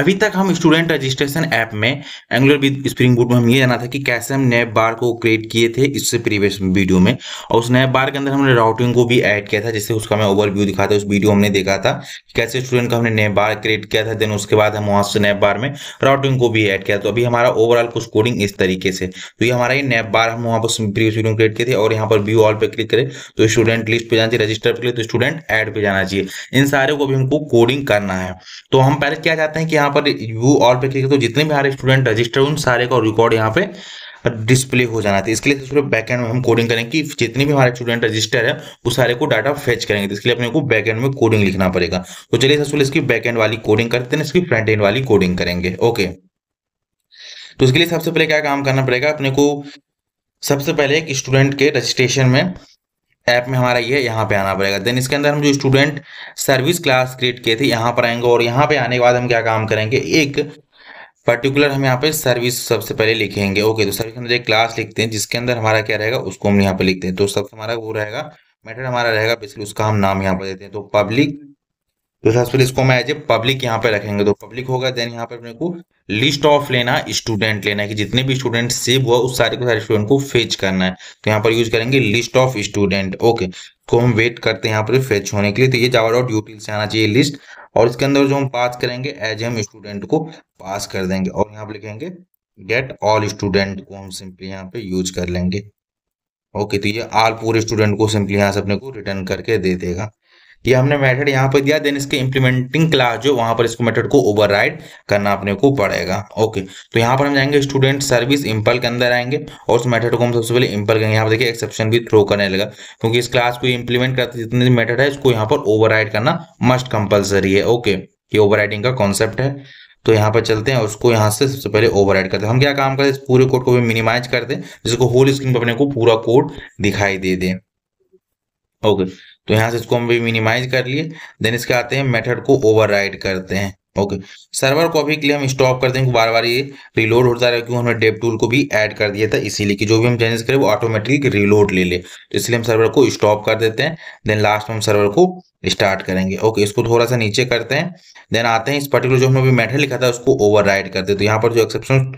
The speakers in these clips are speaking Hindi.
अभी तक हम स्टूडेंट रजिस्ट्रेशन ऐप में एंगुलर विद स्प्रिंग बूट में हम ये जाना था कि कैसे हम नए बार को क्रिएट किए थे इससे प्रीवियस वीडियो में और उस नए बार के अंदर हमने राउटिंग को भी ऐड किया था जिससे उसका मैं ओवरव्यू दिखा था उस वीडियो हमने देखा था कि कैसे स्टूडेंट का हमने नए बार क्रिएट किया था देन उसके बाद हम वहाँ से नए बार में राउटिंग को भी ऐड किया तो अभी हमारा ओवरऑल कुछ कोडिंग इस तरीके से तो ये हमारा ये नए बार हम वहाँ पर प्रीवियस वीडियो क्रिएट किए थे और यहाँ पर व्यू ऑल पर क्लिक करें तो स्टूडेंट लिस्ट पे जाना चाहिए रजिस्टर क्लिक तो स्टूडेंट ऐड पे जाना चाहिए इन सारे को भी हमको कोडिंग करना है तो हम पहले क्या चाहते हैं कि यहाँ पर यू ऑल पे क्लिक तो जितने भी हमारे स्टूडेंट रजिस्टर उन सारे का रिकॉर्ड यहाँ पे डिस्प्ले हो जाना था इसके लिए सबसे बैकएंड में हम कोडिंग करेंगे कि जितने भी हमारे स्टूडेंट रजिस्टर है उस सारे को डाटा फेच करेंगे तो इसके लिए अपने को बैकएंड में कोडिंग लिखना पड़ेगा तो चलिए सबसे पहले इसकी बैकएंड वाली कोडिंग करते हैं इसकी फ्रंट एंड वाली कोडिंग करेंगे ओके तो इसके लिए सबसे पहले क्या काम करना पड़ेगा अपने को सबसे पहले एक स्टूडेंट के रजिस्ट्रेशन में ऐप में हमारा ये यहाँ पे आना पड़ेगा देन इसके अंदर हम जो स्टूडेंट सर्विस क्लास क्रिएट किए थे यहाँ पर आएंगे और यहाँ पे आने के बाद हम क्या काम करेंगे एक पर्टिकुलर हम यहाँ पे सर्विस सबसे पहले लिखेंगे ओके तो सर्विस के अंदर एक क्लास लिखते हैं जिसके अंदर हमारा क्या रहेगा उसको हम यहाँ पे लिखते हैं तो सबसे हमारा वो रहेगा मैटर हमारा रहेगा बेसिकली उसका हम नाम यहाँ पर देते हैं तो पब्लिक तो सबसे पहले इसको हम एज ए पब्लिक यहाँ पे रखेंगे तो पब्लिक होगा देन यहाँ पे अपने को लिस्ट ऑफ लेना स्टूडेंट लेना है कि जितने भी स्टूडेंट सेव हुआ उस सारे के सारे स्टूडेंट को फेच करना है तो यहाँ पर यूज करेंगे लिस्ट ऑफ स्टूडेंट ओके तो हम वेट करते हैं यहाँ पर फेच होने के लिए तो ये जावा डॉट यूटिल से आना चाहिए लिस्ट और इसके अंदर जो हम पास करेंगे एज हम स्टूडेंट को पास कर देंगे और यहाँ पर लिखेंगे गेट ऑल स्टूडेंट को हम सिंपली यहाँ पे यूज कर लेंगे ओके तो ये आल पूरे स्टूडेंट को सिंपली यहाँ से अपने को रिटर्न करके दे देगा ये हमने मेथड यहाँ पर दिया देन इसके इम्प्लीमेंटिंग क्लास जो वहां पर इसको मेथड को ओवर करना अपने को पड़ेगा ओके तो यहाँ पर हम जाएंगे स्टूडेंट सर्विस इम्पल के अंदर आएंगे और उस मेथड को हम सबसे पहले इम्पल करेंगे यहाँ पर देखिए एक्सेप्शन भी थ्रो करने लगा क्योंकि इस क्लास को इम्प्लीमेंट करते जितने भी मेथड है इसको यहाँ पर ओवर करना मस्ट कंपल्सरी है ओके ये ओवर का कॉन्सेप्ट है तो यहाँ पर चलते हैं उसको यहाँ से सबसे पहले ओवर करते हैं हम क्या काम करते हैं इस पूरे कोड को भी मिनिमाइज करते हैं जिसको होल स्क्रीन पर अपने को पूरा कोड दिखाई दे दे ओके तो यहां से इसको हम भी मिनिमाइज कर लिए देन इसके आते हैं मेथड को ओवर करते हैं ओके सर्वर कॉपी के लिए हम स्टॉप करते हैं बार बार ये रिलोड होता रहा क्योंकि हमने डेप टूल को भी ऐड कर दिया था इसीलिए कि जो भी हम चेंजेस करें वो ऑटोमेटिकली रिलोड ले ले तो इसलिए हम सर्वर को स्टॉप कर देते हैं देन लास्ट में हम सर्वर को स्टार्ट करेंगे ओके इसको थोड़ा सा नीचे करते हैं देन आते हैं इस पर्टिकुलर जो हमने अभी मैटर लिखा था उसको ओवर कर देते तो यहाँ पर जो एक्सेप्शन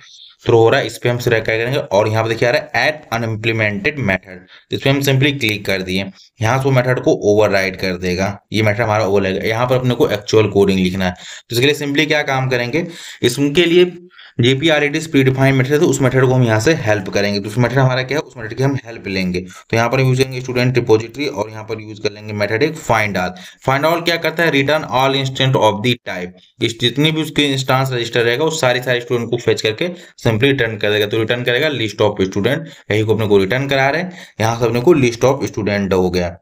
थ्रो हो रहा है इस पर हम सिलेक्ट करेंगे और यहाँ पे देखिए आ रहा है एट अनइम्प्लीमेंटेड मैथड इस पर हम सिंपली क्लिक कर दिए यहाँ से वो मैथड को ओवर कर देगा ये मैथड हमारा ओवर लगेगा यहाँ पर अपने को एक्चुअल कोडिंग लिखना है तो इसके लिए सिंपली क्या काम करेंगे इसके लिए JP already speed fine method है तो उस मेथड को हम यहाँ से हेल्प करेंगे तो उस मेथड हमारा क्या है उस मेथड की हम हेल्प लेंगे तो यहाँ पर यूज करेंगे स्टूडेंट डिपोजिटरी और यहाँ पर यूज कर लेंगे मेथड एक फाइंड आल फाइंड आल क्या करता है return all instance of the type जितनी भी उसके इंस्टांस रजिस्टर रहेगा उस सारी सारी स्टूडेंट को फेच करके सिंपली रिटर्न कर देगा तो रिटर्न करेगा लिस्ट ऑफ स्टूडेंट यही को अपने को रिटर्न करा रहे हैं यहाँ से अपने को लिस्ट ऑफ स्टूडेंट हो गया